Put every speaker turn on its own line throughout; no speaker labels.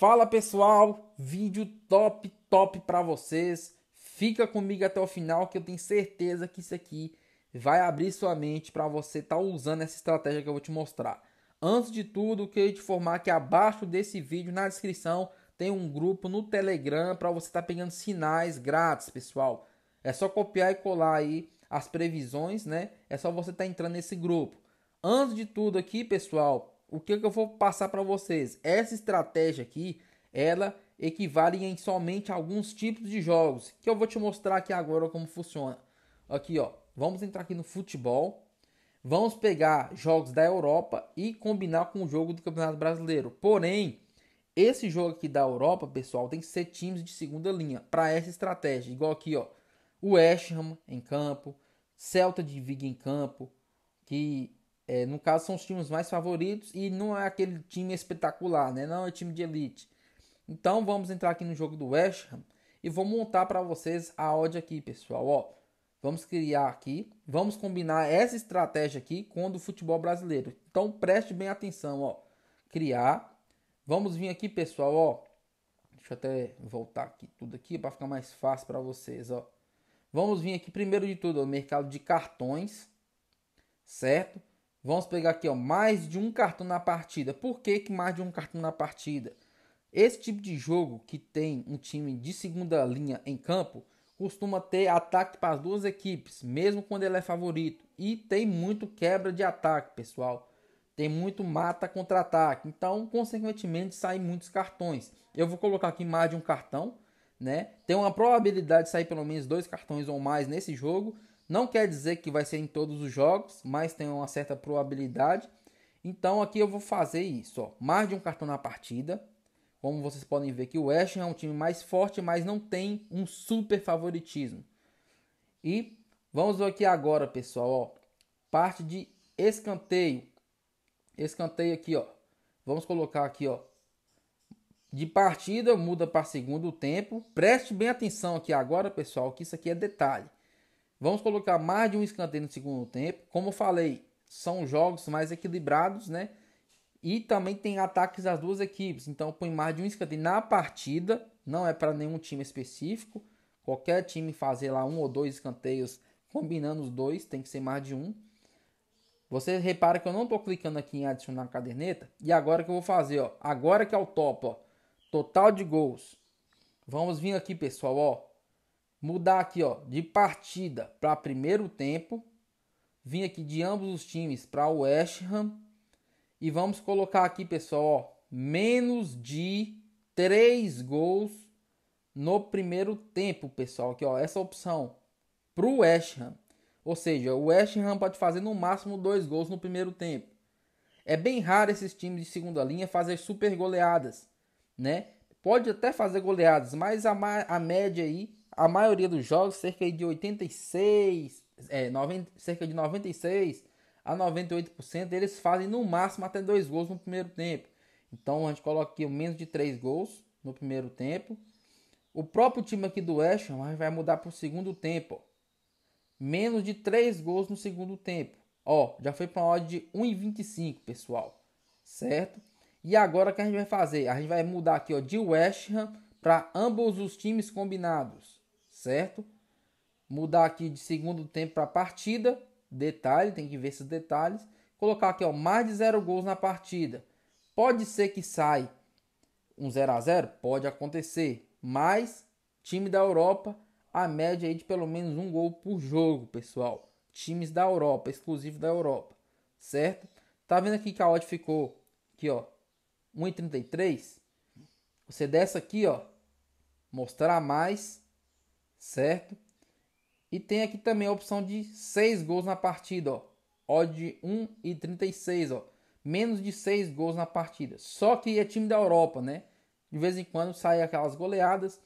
Fala pessoal, vídeo top, top para vocês. Fica comigo até o final que eu tenho certeza que isso aqui vai abrir sua mente para você estar tá usando essa estratégia que eu vou te mostrar. Antes de tudo, queria te informar que abaixo desse vídeo, na descrição, tem um grupo no Telegram para você estar tá pegando sinais grátis, pessoal. É só copiar e colar aí as previsões, né? É só você estar tá entrando nesse grupo. Antes de tudo aqui, pessoal, o que, que eu vou passar para vocês? Essa estratégia aqui, ela equivale em somente alguns tipos de jogos, que eu vou te mostrar aqui agora como funciona. Aqui, ó, vamos entrar aqui no futebol, vamos pegar jogos da Europa e combinar com o jogo do Campeonato Brasileiro. Porém, esse jogo aqui da Europa, pessoal, tem que ser times de segunda linha para essa estratégia, igual aqui, ó, o West Ham em campo, Celta de Vigo em campo, que é, no caso, são os times mais favoritos e não é aquele time espetacular, né? Não é time de elite. Então, vamos entrar aqui no jogo do West Ham e vou montar para vocês a odd aqui, pessoal. Ó, vamos criar aqui, vamos combinar essa estratégia aqui com o do futebol brasileiro. Então, preste bem atenção, ó. Criar. Vamos vir aqui, pessoal, ó. Deixa eu até voltar aqui tudo aqui para ficar mais fácil para vocês, ó. Vamos vir aqui primeiro de tudo, o mercado de cartões, certo? Vamos pegar aqui, ó, mais de um cartão na partida. Por que, que mais de um cartão na partida? Esse tipo de jogo que tem um time de segunda linha em campo costuma ter ataque para as duas equipes, mesmo quando ele é favorito. E tem muito quebra de ataque, pessoal. Tem muito mata contra-ataque. Então, consequentemente, saem muitos cartões. Eu vou colocar aqui mais de um cartão. Né? Tem uma probabilidade de sair pelo menos dois cartões ou mais nesse jogo. Não quer dizer que vai ser em todos os jogos, mas tem uma certa probabilidade. Então aqui eu vou fazer isso, ó. mais de um cartão na partida. Como vocês podem ver que o West Ham é um time mais forte, mas não tem um super favoritismo. E vamos ver aqui agora, pessoal, ó. parte de escanteio. Escanteio aqui, ó. Vamos colocar aqui, ó. De partida muda para segundo tempo. Preste bem atenção aqui agora, pessoal, que isso aqui é detalhe. Vamos colocar mais de um escanteio no segundo tempo. Como eu falei, são jogos mais equilibrados, né? E também tem ataques às duas equipes. Então põe mais de um escanteio na partida. Não é para nenhum time específico. Qualquer time fazer lá um ou dois escanteios, combinando os dois, tem que ser mais de um. Você repara que eu não estou clicando aqui em adicionar caderneta. E agora que eu vou fazer, ó. Agora que é o top, ó. Total de gols. Vamos vir aqui, pessoal, ó mudar aqui ó, de partida para primeiro tempo. Vim aqui de ambos os times para o West Ham. E vamos colocar aqui, pessoal, ó, menos de 3 gols no primeiro tempo, pessoal. Aqui, ó, essa opção para o West Ham. Ou seja, o West Ham pode fazer no máximo dois gols no primeiro tempo. É bem raro esses times de segunda linha fazer super goleadas, né? Pode até fazer goleadas, mas a, a média aí a maioria dos jogos, cerca de 86, é, 90, cerca de 96 a 98%, eles fazem no máximo até dois gols no primeiro tempo. Então a gente coloca aqui menos de três gols no primeiro tempo. O próprio time aqui do West Ham vai mudar para o segundo tempo. Menos de três gols no segundo tempo. Ó, já foi para uma odd de 1,25, pessoal. Certo? E agora o que a gente vai fazer? A gente vai mudar aqui ó, de West Ham para ambos os times combinados certo? Mudar aqui de segundo tempo para partida, detalhe, tem que ver esses detalhes. Colocar aqui, ó, mais de zero gols na partida. Pode ser que saia um 0 a 0 Pode acontecer, mas time da Europa, a média aí de pelo menos um gol por jogo, pessoal. Times da Europa, exclusivo da Europa, certo? Tá vendo aqui que a odd ficou aqui, ó, 1,33? Você desce aqui, ó, mostrar mais, certo? E tem aqui também a opção de 6 gols na partida, ó. Odd de 36, ó. Menos de 6 gols na partida. Só que é time da Europa, né? De vez em quando sai aquelas goleadas,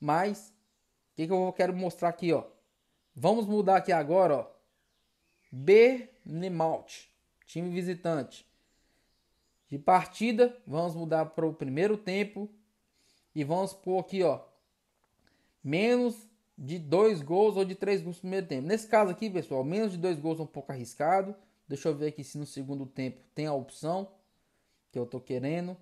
mas o que, que eu quero mostrar aqui, ó? Vamos mudar aqui agora, ó. Nemalt, time visitante. De partida, vamos mudar para o primeiro tempo e vamos pôr aqui, ó, menos de dois gols ou de três gols no primeiro tempo. Nesse caso aqui, pessoal, menos de dois gols é um pouco arriscado. Deixa eu ver aqui se no segundo tempo tem a opção que eu tô querendo.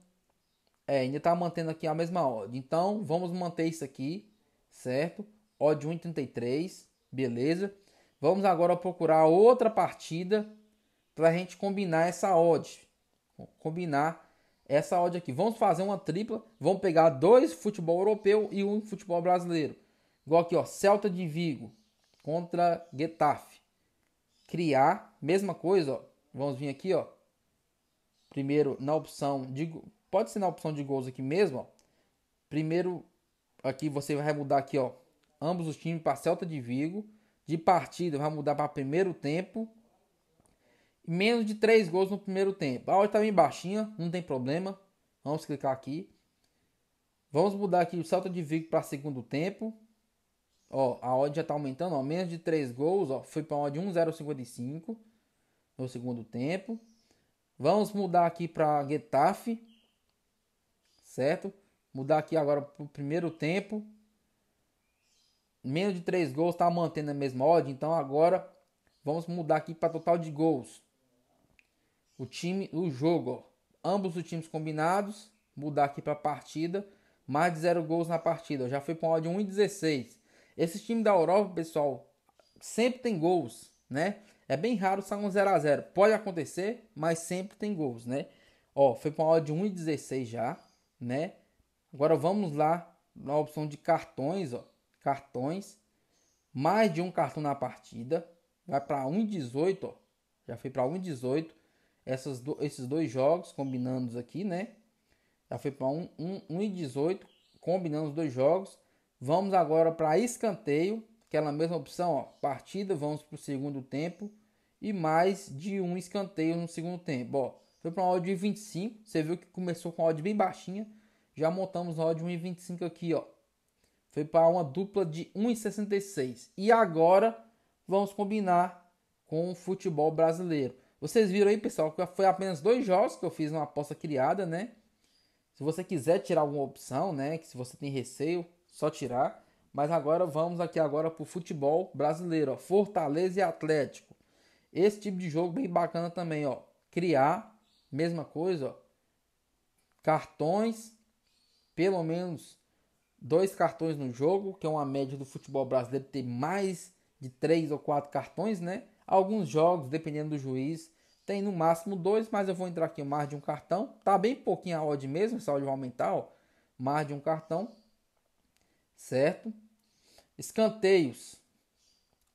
É, ainda tá mantendo aqui a mesma odd. Então, vamos manter isso aqui, certo? Odd 1,33, beleza? Vamos agora procurar outra partida para a gente combinar essa odd. Combinar essa odd aqui. Vamos fazer uma tripla. Vamos pegar dois futebol europeu e um futebol brasileiro. Igual aqui, ó, Celta de Vigo contra Getafe. Criar, mesma coisa, ó. Vamos vir aqui, ó. Primeiro na opção de pode ser na opção de gols aqui mesmo, ó. Primeiro aqui você vai mudar aqui, ó, ambos os times para Celta de Vigo, de partida vai mudar para primeiro tempo. Menos de 3 gols no primeiro tempo. A odd tá bem baixinha, não tem problema. Vamos clicar aqui. Vamos mudar aqui o Celta de Vigo para segundo tempo. Ó, a odd já tá aumentando, ó, menos de 3 gols, ó, foi para odd 1,055 no segundo tempo. Vamos mudar aqui para Getafe, certo? Mudar aqui agora para o primeiro tempo. Menos de 3 gols, está mantendo a mesma odd, então agora vamos mudar aqui para total de gols. O time, o jogo, ó. ambos os times combinados, mudar aqui para partida, mais de 0 gols na partida, já foi para uma odd 1,16. Esse time da Europa, pessoal, sempre tem gols, né? É bem raro sair um 0 a 0 Pode acontecer, mas sempre tem gols, né? Ó, foi para uma hora de 1,16 já, né? Agora vamos lá na opção de cartões, ó. Cartões. Mais de um cartão na partida. Vai para 1,18, ó. Já foi para 1,18. Essas do, esses dois jogos, combinando aqui, né? Já foi para 1,18, combinando os dois jogos. Vamos agora para escanteio, aquela mesma opção, ó, partida, vamos para o segundo tempo e mais de um escanteio no segundo tempo. Ó, foi para uma odd de 25, você viu que começou com uma odd bem baixinha, já montamos uma odd de 1,25 aqui, ó. Foi para uma dupla de 1,66. E agora vamos combinar com o futebol brasileiro. Vocês viram aí, pessoal, que foi apenas dois jogos que eu fiz uma aposta criada, né? Se você quiser tirar alguma opção, né, que se você tem receio, só tirar. Mas agora vamos aqui agora para o futebol brasileiro, ó, Fortaleza e Atlético. Esse tipo de jogo bem bacana também, ó. Criar, mesma coisa, ó. Cartões, pelo menos dois cartões no jogo, que é uma média do futebol brasileiro ter mais de três ou quatro cartões, né? Alguns jogos, dependendo do juiz, tem no máximo dois, mas eu vou entrar aqui mais de um cartão. Tá bem pouquinho a odd mesmo, só vai aumentar, ó. Mais de um cartão certo? Escanteios.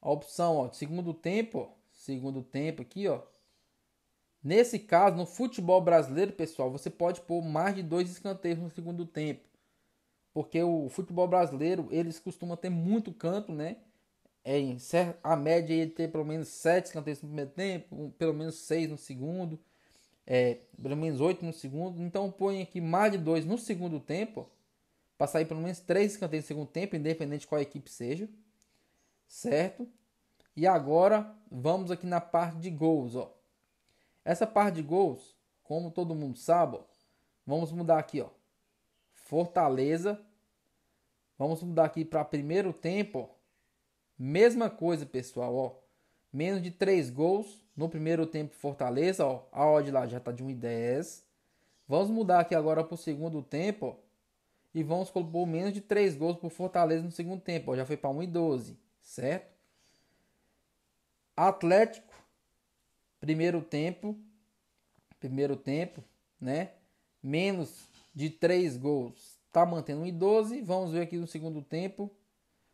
A opção, ó, segundo tempo, segundo tempo aqui, ó. Nesse caso, no futebol brasileiro, pessoal, você pode pôr mais de dois escanteios no segundo tempo. Porque o futebol brasileiro, eles costumam ter muito canto, né? É, a média é ter pelo menos sete escanteios no primeiro tempo, pelo menos seis no segundo, é, pelo menos oito no segundo. Então põe aqui mais de dois no segundo tempo, ó para sair pelo menos três escanteios no segundo tempo, independente de qual equipe seja. Certo? E agora vamos aqui na parte de gols, ó. Essa parte de gols, como todo mundo sabe, ó, vamos mudar aqui, ó. Fortaleza. Vamos mudar aqui para primeiro tempo, ó. Mesma coisa, pessoal, ó. Menos de três gols no primeiro tempo Fortaleza, ó. A odd lá já está de 1,10. Vamos mudar aqui agora para o segundo tempo, ó e vamos compor menos de 3 gols por Fortaleza no segundo tempo. Ó, já foi para 1 e 12, certo? Atlético, primeiro tempo, primeiro tempo, né? Menos de 3 gols. Tá mantendo 1 e 12. Vamos ver aqui no segundo tempo.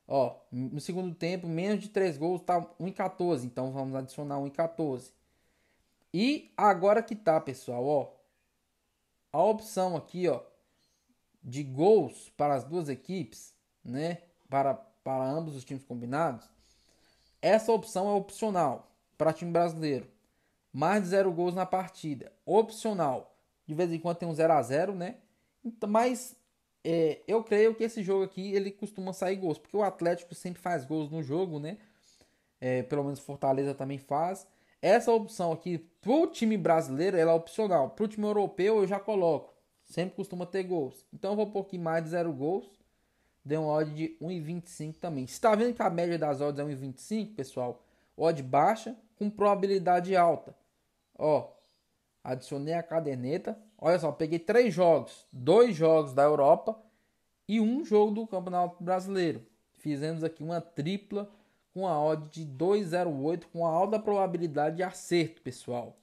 Ó, no segundo tempo, menos de 3 gols, tá 1 e 14. Então vamos adicionar 1 e 14. E agora que tá, pessoal, ó. A opção aqui, ó, de gols para as duas equipes, né? Para, para ambos os times combinados, essa opção é opcional para time brasileiro. Mais de zero gols na partida. Opcional. De vez em quando tem um 0 a 0 né? Então, mas é, eu creio que esse jogo aqui ele costuma sair gols, porque o Atlético sempre faz gols no jogo, né? É, pelo menos Fortaleza também faz. Essa opção aqui pro time brasileiro ela é opcional. Pro time europeu eu já coloco sempre costuma ter gols. Então eu vou por aqui mais de 0 gols. Deu uma odd de 1,25 também. Você está vendo que a média das odds é 1,25, pessoal? Odd baixa com probabilidade alta. Ó, adicionei a caderneta. Olha só, peguei três jogos. Dois jogos da Europa e um jogo do Campeonato Brasileiro. Fizemos aqui uma tripla com a odd de 2,08 com alta probabilidade de acerto, pessoal.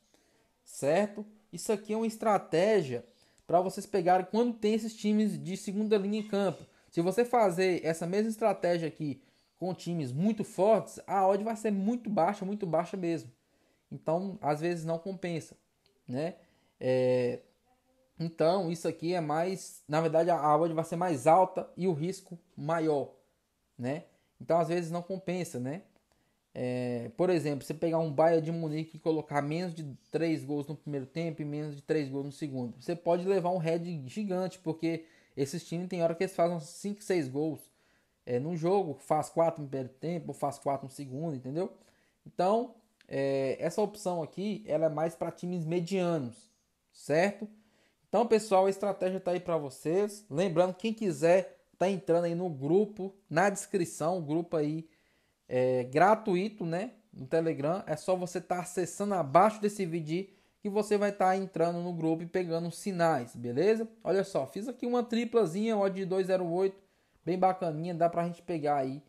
Certo? Isso aqui é uma estratégia para vocês pegarem quando tem esses times de segunda linha em campo. Se você fazer essa mesma estratégia aqui com times muito fortes, a odd vai ser muito baixa, muito baixa mesmo. Então, às vezes não compensa, né? É... Então, isso aqui é mais, na verdade, a odd vai ser mais alta e o risco maior, né? Então, às vezes não compensa, né? É, por exemplo, você pegar um Bayern de Munique e colocar menos de 3 gols no primeiro tempo e menos de 3 gols no segundo, você pode levar um head gigante, porque esses times tem hora que eles fazem 5, 6 gols é, num jogo, faz 4 no primeiro tempo, faz 4 no segundo, entendeu? Então, é, essa opção aqui ela é mais para times medianos, certo? Então, pessoal, a estratégia está aí para vocês. Lembrando, quem quiser tá entrando aí no grupo, na descrição, o grupo aí é, gratuito, né? No Telegram. É só você estar tá acessando abaixo desse vídeo que você vai estar tá entrando no grupo e pegando sinais, beleza? Olha só, fiz aqui uma triplazinha, ó, de 208, bem bacaninha, dá pra gente pegar aí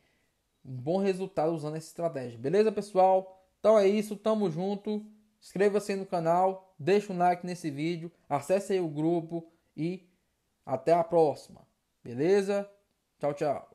um bom resultado usando essa estratégia, beleza, pessoal? Então é isso, tamo junto. Inscreva-se no canal, deixa um like nesse vídeo, acesse aí o grupo e até a próxima, beleza? Tchau, tchau.